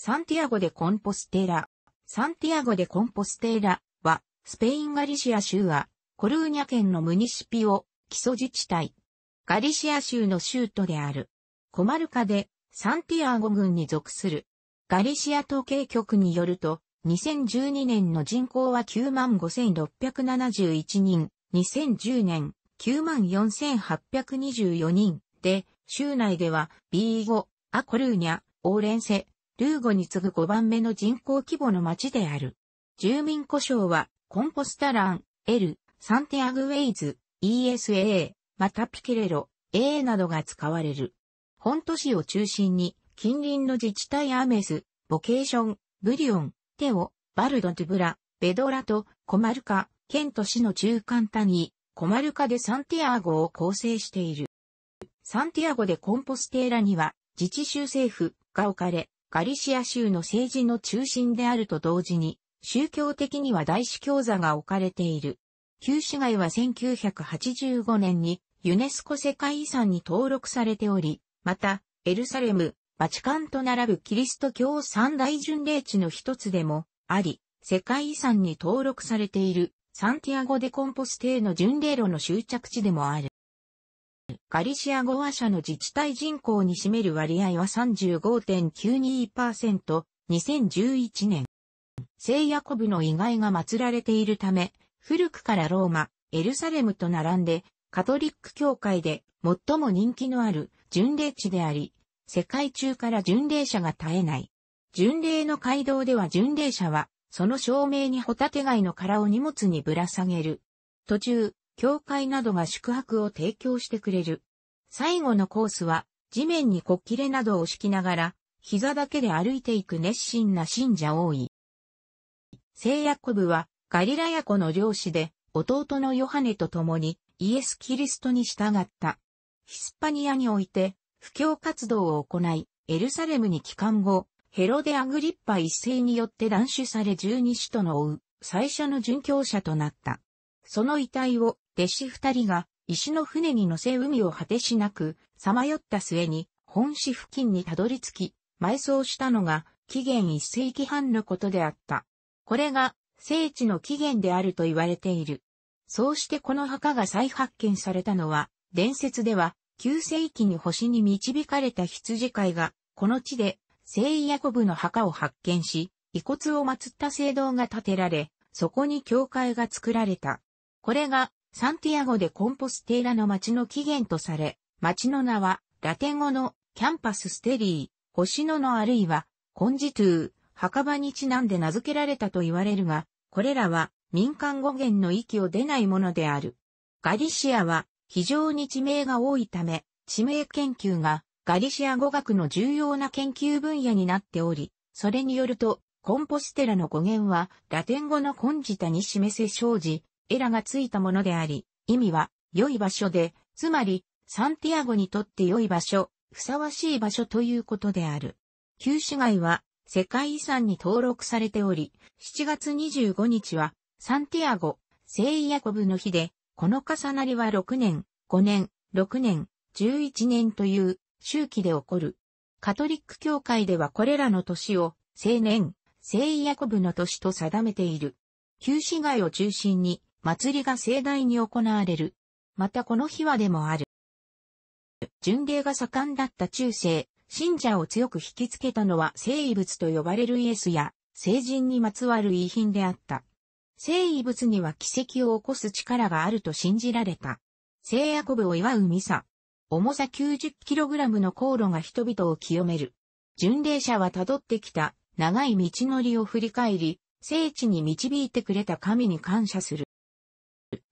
サンティアゴデ・コンポステーラ。サンティアゴデ・コンポステーラは、スペインガリシア州は、コルーニャ県のムニシピオ、基礎自治体。ガリシア州の州都である。コマルカで、サンティアゴ郡に属する。ガリシア統計局によると、2012年の人口は95,671人、2010年94,824人で、州内では B5、アコルーニャ、オーレンセ、ルーゴに次ぐ5番目の人口規模の町である。住民呼称は、コンポスタラン、L、サンティアグウェイズ、ESA、またピケレロ、A などが使われる。本都市を中心に、近隣の自治体アメス、ボケーション、ブリオン、テオ、バルドトゥブラ、ベドラとコマルカ、県都市の中間谷、コマルカでサンティアーゴを構成している。サンティアゴでコンポステーラには自治州政府が置かれ、ガリシア州の政治の中心であると同時に、宗教的には大司教座が置かれている。旧市街は1985年にユネスコ世界遺産に登録されており、また、エルサレム、バチカンと並ぶキリスト教三大巡礼地の一つでもあり、世界遺産に登録されているサンティアゴ・デ・コンポステーの巡礼路の終着地でもある。ガリシア語話者の自治体人口に占める割合は35.92%、2011年。聖ヤコブの遺骸が祀られているため、古くからローマ、エルサレムと並んで、カトリック教会で最も人気のある巡礼地であり、世界中から巡礼者が絶えない。巡礼の街道では巡礼者は、その照明にホタテ貝の殻を荷物にぶら下げる。途中、教会などが宿泊を提供してくれる。最後のコースは、地面に国切れなどを敷きながら、膝だけで歩いていく熱心な信者多い。聖ヤコブは、ガリラヤコの漁師で、弟のヨハネと共に、イエス・キリストに従った。ヒスパニアにおいて、布教活動を行い、エルサレムに帰還後、ヘロデ・アグリッパ一世によって断種され十二使徒の追う、最初の殉教者となった。その遺体を弟子二人が石の船に乗せ海を果てしなく、さまよった末に本市付近にたどり着き、埋葬したのが紀元一世紀半のことであった。これが聖地の起源であると言われている。そうしてこの墓が再発見されたのは、伝説では旧世紀に星に導かれた羊飼いが、この地で聖ヤコブの墓を発見し、遺骨を祀った聖堂が建てられ、そこに教会が作られた。これがサンティアゴでコンポステーラの町の起源とされ、町の名は、ラテン語のキャンパスステリー、星野のあるいは、コンジトゥー、墓場にちなんで名付けられたと言われるが、これらは民間語源の域を出ないものである。ガリシアは非常に地名が多いため、地名研究がガリシア語学の重要な研究分野になっており、それによると、コンポステラの語源はラテン語のコンジタに示せ生じ、エラがついたものであり、意味は、良い場所で、つまり、サンティアゴにとって良い場所、ふさわしい場所ということである。旧市街は、世界遺産に登録されており、7月25日は、サンティアゴ、聖イヤコブの日で、この重なりは6年、5年、6年、11年という周期で起こる。カトリック教会ではこれらの年を、青年、聖イヤコブの年と定めている。旧市街を中心に、祭りが盛大に行われる。またこの日はでもある。巡礼が盛んだった中世、信者を強く引きつけたのは聖遺物と呼ばれるイエスや聖人にまつわる遺品であった。聖遺物には奇跡を起こす力があると信じられた。聖ヤコブを祝うミサ。重さ 90kg の航路が人々を清める。巡礼者は辿ってきた長い道のりを振り返り、聖地に導いてくれた神に感謝する。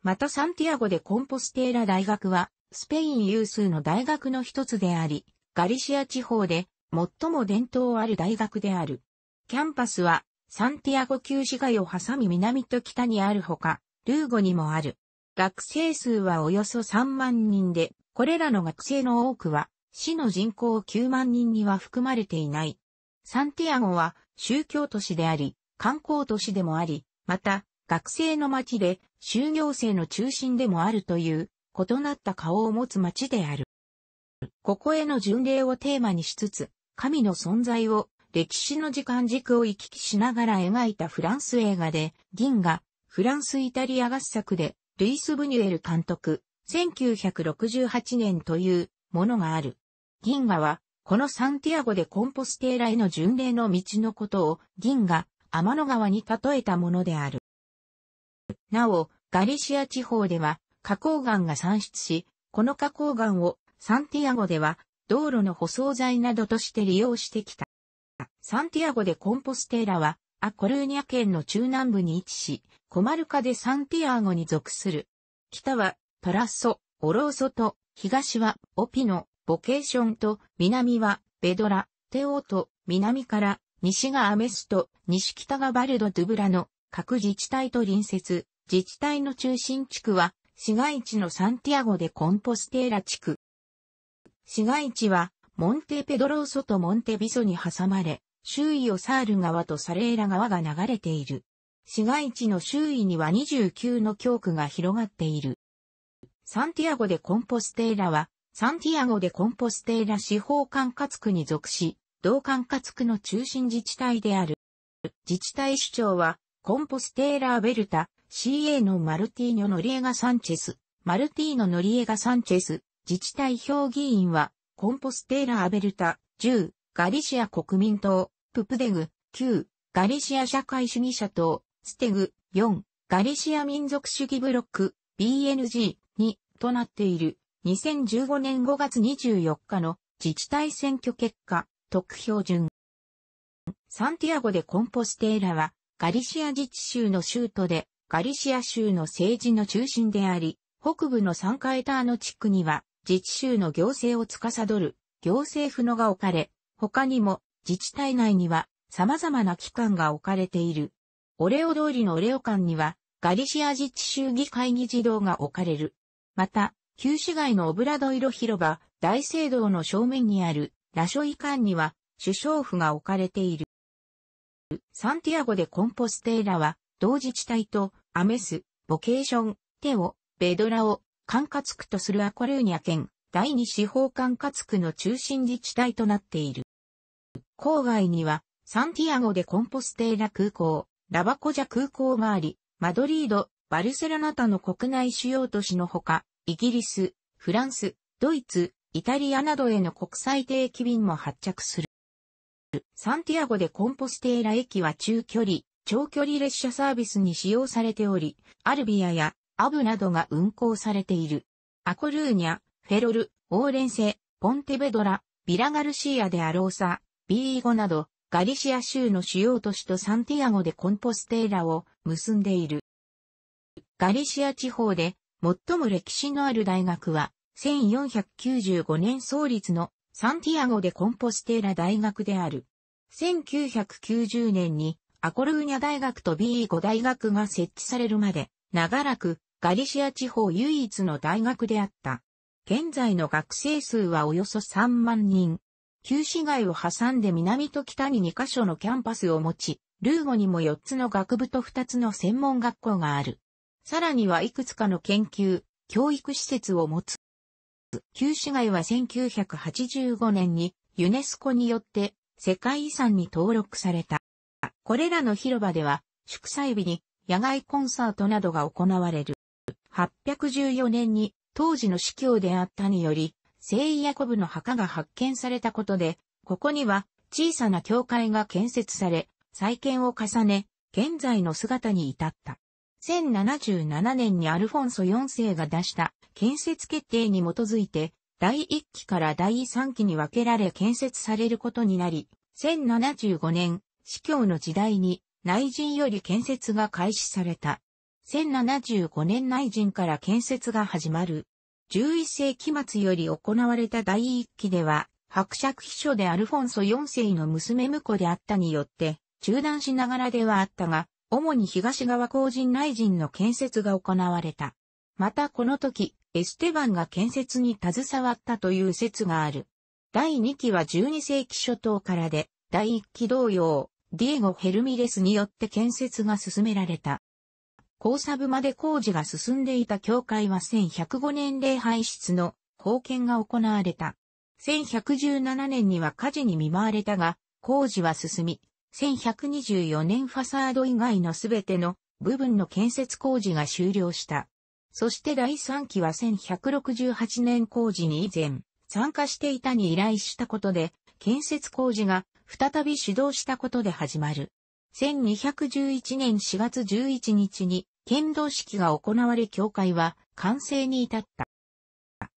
またサンティアゴでコンポステーラ大学は、スペイン有数の大学の一つであり、ガリシア地方で最も伝統ある大学である。キャンパスは、サンティアゴ旧市街を挟み南と北にあるほか、ルーゴにもある。学生数はおよそ3万人で、これらの学生の多くは、市の人口9万人には含まれていない。サンティアゴは宗教都市であり、観光都市でもあり、また、学生の街で修行生の中心でもあるという異なった顔を持つ町である。ここへの巡礼をテーマにしつつ、神の存在を歴史の時間軸を行き来しながら描いたフランス映画で、銀河、フランス・イタリア合作で、ルイス・ブニュエル監督、1968年というものがある。銀河は、このサンティアゴでコンポステーラへの巡礼の道のことを銀河、天の川に例えたものである。なお、ガリシア地方では花崗岩が産出し、この花崗岩をサンティアゴでは道路の舗装材などとして利用してきた。サンティアゴでコンポステーラはアコルーニャ県の中南部に位置し、コマルカでサンティアゴに属する。北はパラッソ、オローソと、東はオピノ、ボケーションと、南はベドラ、テオート、南から、西がアメスと、西北がバルド・ドゥブラの各自治体と隣接、自治体の中心地区は、市街地のサンティアゴでコンポステーラ地区。市街地は、モンテペドローソとモンテビソに挟まれ、周囲をサール川とサレーラ川が流れている。市街地の周囲には29の教区が広がっている。サンティアゴでコンポステーラは、サンティアゴでコンポステーラ司法管轄区に属し、同管轄区の中心自治体である。自治体首長は、コンポステーラーベルタ、CA のマルティーニョ・ノリエガ・サンチェス、マルティーノ・ノリエガ・サンチェス、自治体評議員は、コンポステーラ・アベルタ、10、ガリシア国民党、ププデグ、9、ガリシア社会主義者党、ステグ、4、ガリシア民族主義ブロック、BNG、2、となっている、2015年5月24日の自治体選挙結果、得票順。サンティアゴでコンポステーラは、ガリシア自治州の州都で、ガリシア州の政治の中心であり、北部のサンカエターノ地区には、自治州の行政を司る、行政府のが置かれ、他にも、自治体内には、様々な機関が置かれている。オレオ通りのオレオ館には、ガリシア自治州議会議事堂が置かれる。また、旧市街のオブラドイロ広場、大聖堂の正面にある、ラショイ館には、首相府が置かれている。サンティアゴでコンポステーラは、同自治体と、アメス、ボケーション、テオ、ベドラを、管轄区とするアコルーニャ県、第二司法管轄区の中心自治体となっている。郊外には、サンティアゴでコンポステーラ空港、ラバコジャ空港があり、マドリード、バルセロナ他の国内主要都市のほか、イギリス、フランス、ドイツ、イタリアなどへの国際定期便も発着する。サンティアゴでコンポステーラ駅は中距離、長距離列車サービスに使用されており、アルビアやアブなどが運行されている。アコルーニャ、フェロル、オーレンセ、ポンテベドラ、ビラガルシアでアローサ、ビーゴなど、ガリシア州の主要都市とサンティアゴでコンポステーラを結んでいる。ガリシア地方で最も歴史のある大学は、1495年創立のサンティアゴでコンポステーラ大学である。1990年にアコルーニャ大学と B5 大学が設置されるまで、長らくガリシア地方唯一の大学であった。現在の学生数はおよそ3万人。旧市街を挟んで南と北に2カ所のキャンパスを持ち、ルーゴにも4つの学部と2つの専門学校がある。さらにはいくつかの研究、教育施設を持つ。旧市街は1985年にユネスコによって世界遺産に登録された。これらの広場では祝祭日に野外コンサートなどが行われる。814年に当時の司教であったにより、聖ヤコブの墓が発見されたことで、ここには小さな教会が建設され、再建を重ね、現在の姿に至った。1077年にアルフォンソ4世が出した建設決定に基づいて、第1期から第3期に分けられ建設されることになり、1075年、司教の時代に内陣より建設が開始された。1075年内陣から建設が始まる。11世紀末より行われた第1期では、伯爵秘書でアルフォンソ4世の娘婿であったによって、中断しながらではあったが、主に東側工人内陣の建設が行われた。またこの時、エステバンが建設に携わったという説がある。第2期は12世紀初頭からで、第1期同様、ディエゴ・ヘルミレスによって建設が進められた。交差部まで工事が進んでいた教会は1105年礼拝室の封建が行われた。1117年には火事に見舞われたが、工事は進み、1124年ファサード以外のすべての部分の建設工事が終了した。そして第3期は1168年工事に以前、参加していたに依頼したことで、建設工事が再び主導したことで始まる。1211年4月11日に、剣道式が行われ教会は完成に至った。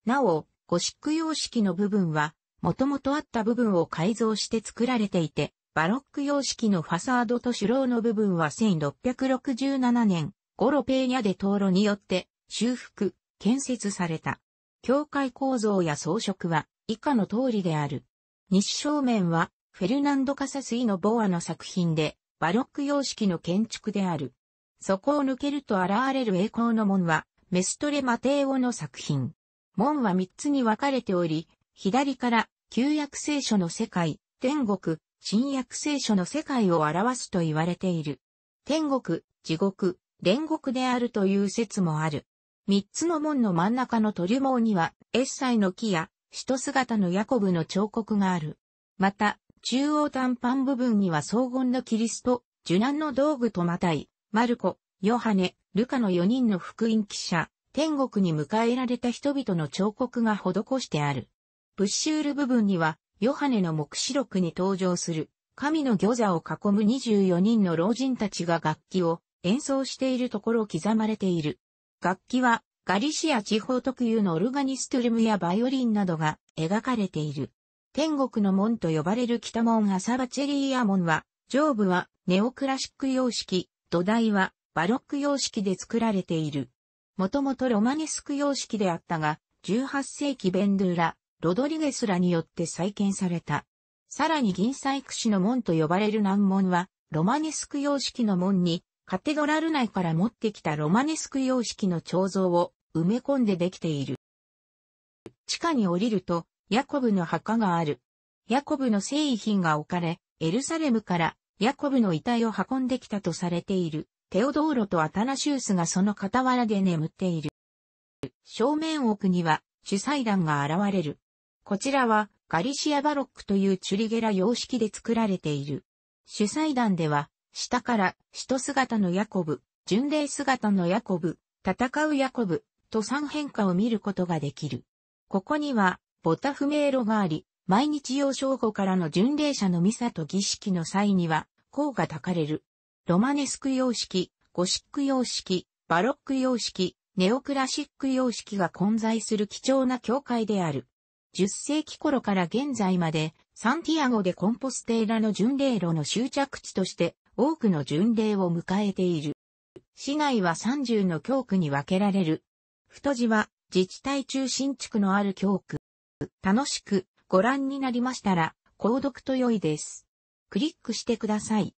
なお、ゴシック様式の部分は、もともとあった部分を改造して作られていて、バロック様式のファサードと主楼の部分は1667年、ゴロペーニャで灯籠によって修復、建設された。教会構造や装飾は以下の通りである。西正面はフェルナンド・カサスイのボアの作品で、バロック様式の建築である。そこを抜けると現れる栄光の門は、メストレ・マテーオの作品。門は3つに分かれており、左から、旧約聖書の世界、天国、新約聖書の世界を表すと言われている。天国、地獄、煉獄であるという説もある。三つの門の真ん中の鳥網には、エッサイの木や、人姿のヤコブの彫刻がある。また、中央短パン部分には荘厳のキリスト、受難の道具とまたい、マルコ、ヨハネ、ルカの四人の福音記者、天国に迎えられた人々の彫刻が施してある。プッシュール部分には、ヨハネの目視録に登場する、神の御座を囲む24人の老人たちが楽器を演奏しているところ刻まれている。楽器は、ガリシア地方特有のオルガニストルムやバイオリンなどが描かれている。天国の門と呼ばれる北門アサバチェリーア門は、上部はネオクラシック様式、土台はバロック様式で作られている。もともとロマネスク様式であったが、18世紀ベンドゥーラ、ロドリゲスらによって再建された。さらに銀細工師の門と呼ばれる難問は、ロマネスク様式の門に、カテドラル内から持ってきたロマネスク様式の彫像を埋め込んでできている。地下に降りると、ヤコブの墓がある。ヤコブの聖遺品が置かれ、エルサレムからヤコブの遺体を運んできたとされている。テオドーロとアタナシウスがその傍らで眠っている。正面奥には主祭壇が現れる。こちらはガリシアバロックというチュリゲラ様式で作られている。主祭壇では、下から、使徒姿のヤコブ、巡礼姿のヤコブ、戦うヤコブ、と三変化を見ることができる。ここには、ボタフメ路があり、毎日用正午からの巡礼者のミサと儀式の際には、甲が焚かれる。ロマネスク様式、ゴシック様式、バロック様式、ネオクラシック様式が混在する貴重な教会である。10世紀頃から現在まで、サンティアゴでコンポステーラの巡礼路の終着地として多くの巡礼を迎えている。市内は30の教区に分けられる。太字は自治体中心地区のある教区。楽しくご覧になりましたら、購読と良いです。クリックしてください。